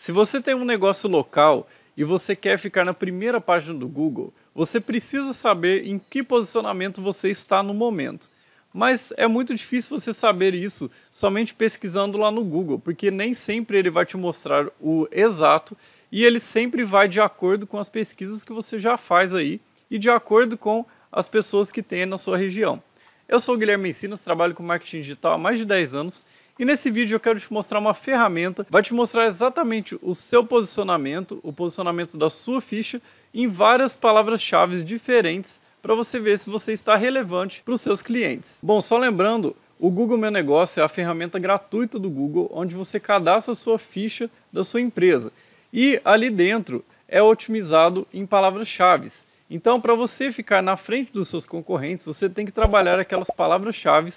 Se você tem um negócio local e você quer ficar na primeira página do Google, você precisa saber em que posicionamento você está no momento. Mas é muito difícil você saber isso somente pesquisando lá no Google, porque nem sempre ele vai te mostrar o exato e ele sempre vai de acordo com as pesquisas que você já faz aí e de acordo com as pessoas que tem na sua região. Eu sou o Guilherme Ensinos, trabalho com marketing digital há mais de 10 anos e nesse vídeo eu quero te mostrar uma ferramenta, vai te mostrar exatamente o seu posicionamento, o posicionamento da sua ficha em várias palavras-chave diferentes para você ver se você está relevante para os seus clientes. Bom, só lembrando, o Google Meu Negócio é a ferramenta gratuita do Google onde você cadastra a sua ficha da sua empresa. E ali dentro é otimizado em palavras-chave. Então, para você ficar na frente dos seus concorrentes, você tem que trabalhar aquelas palavras-chave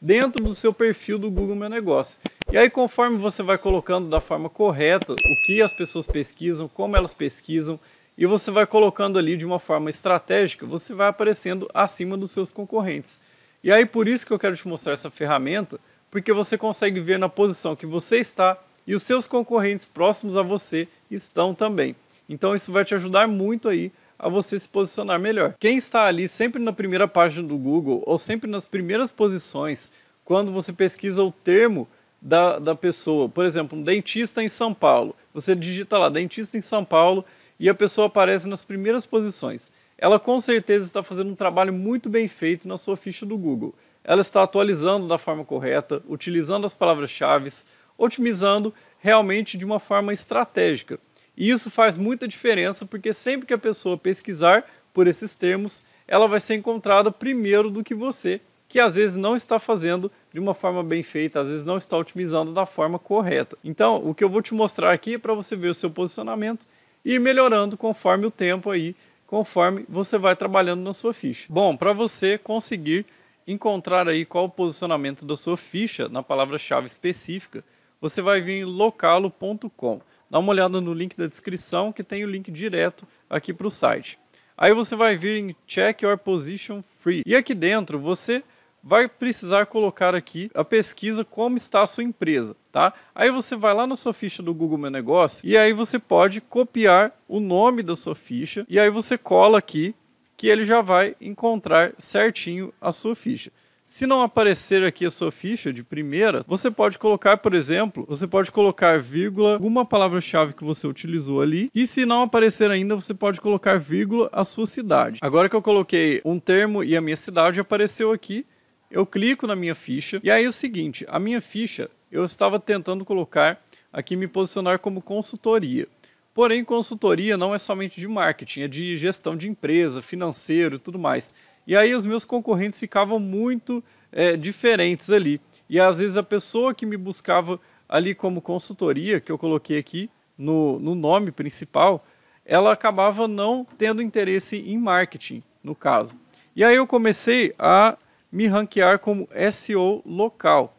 dentro do seu perfil do Google Meu Negócio. E aí, conforme você vai colocando da forma correta o que as pessoas pesquisam, como elas pesquisam, e você vai colocando ali de uma forma estratégica, você vai aparecendo acima dos seus concorrentes. E aí, por isso que eu quero te mostrar essa ferramenta, porque você consegue ver na posição que você está e os seus concorrentes próximos a você estão também. Então, isso vai te ajudar muito aí a você se posicionar melhor. Quem está ali sempre na primeira página do Google ou sempre nas primeiras posições, quando você pesquisa o termo da, da pessoa, por exemplo, um dentista em São Paulo, você digita lá dentista em São Paulo e a pessoa aparece nas primeiras posições. Ela com certeza está fazendo um trabalho muito bem feito na sua ficha do Google. Ela está atualizando da forma correta, utilizando as palavras-chave, otimizando realmente de uma forma estratégica. E isso faz muita diferença porque sempre que a pessoa pesquisar por esses termos, ela vai ser encontrada primeiro do que você, que às vezes não está fazendo de uma forma bem feita, às vezes não está otimizando da forma correta. Então, o que eu vou te mostrar aqui é para você ver o seu posicionamento e ir melhorando conforme o tempo aí, conforme você vai trabalhando na sua ficha. Bom, para você conseguir encontrar aí qual o posicionamento da sua ficha na palavra-chave específica, você vai vir em localo.com dá uma olhada no link da descrição que tem o link direto aqui para o site. Aí você vai vir em Check Your Position Free. E aqui dentro você vai precisar colocar aqui a pesquisa como está a sua empresa, tá? Aí você vai lá na sua ficha do Google Meu Negócio e aí você pode copiar o nome da sua ficha e aí você cola aqui que ele já vai encontrar certinho a sua ficha. Se não aparecer aqui a sua ficha de primeira, você pode colocar, por exemplo, você pode colocar vírgula, alguma palavra-chave que você utilizou ali, e se não aparecer ainda, você pode colocar vírgula a sua cidade. Agora que eu coloquei um termo e a minha cidade apareceu aqui, eu clico na minha ficha, e aí é o seguinte, a minha ficha, eu estava tentando colocar aqui, me posicionar como consultoria. Porém, consultoria não é somente de marketing, é de gestão de empresa, financeiro e tudo mais. E aí os meus concorrentes ficavam muito é, diferentes ali. E às vezes a pessoa que me buscava ali como consultoria, que eu coloquei aqui no, no nome principal, ela acabava não tendo interesse em marketing, no caso. E aí eu comecei a me ranquear como SEO local,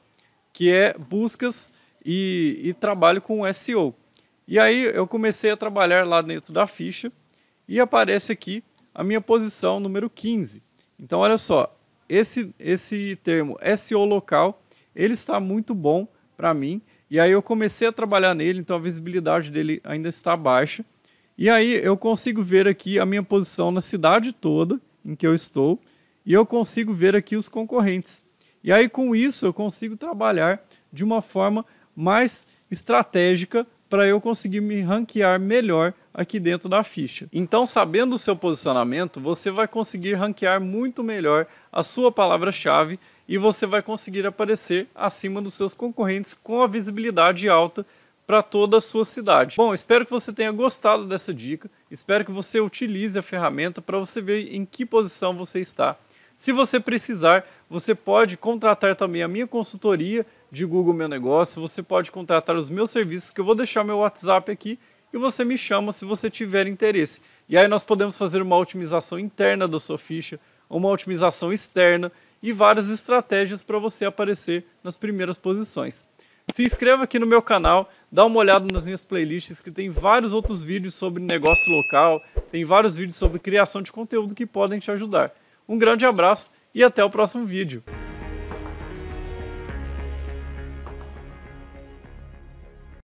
que é buscas e, e trabalho com SEO. E aí eu comecei a trabalhar lá dentro da ficha e aparece aqui a minha posição número 15. Então, olha só, esse, esse termo SEO local, ele está muito bom para mim. E aí eu comecei a trabalhar nele, então a visibilidade dele ainda está baixa. E aí eu consigo ver aqui a minha posição na cidade toda em que eu estou e eu consigo ver aqui os concorrentes. E aí com isso eu consigo trabalhar de uma forma mais estratégica para eu conseguir me ranquear melhor aqui dentro da ficha. Então, sabendo o seu posicionamento, você vai conseguir ranquear muito melhor a sua palavra-chave e você vai conseguir aparecer acima dos seus concorrentes com a visibilidade alta para toda a sua cidade. Bom, espero que você tenha gostado dessa dica, espero que você utilize a ferramenta para você ver em que posição você está. Se você precisar, você pode contratar também a minha consultoria de Google Meu Negócio, você pode contratar os meus serviços, que eu vou deixar meu WhatsApp aqui e você me chama se você tiver interesse. E aí nós podemos fazer uma otimização interna da sua ficha, uma otimização externa e várias estratégias para você aparecer nas primeiras posições. Se inscreva aqui no meu canal, dá uma olhada nas minhas playlists que tem vários outros vídeos sobre negócio local, tem vários vídeos sobre criação de conteúdo que podem te ajudar. Um grande abraço e até o próximo vídeo.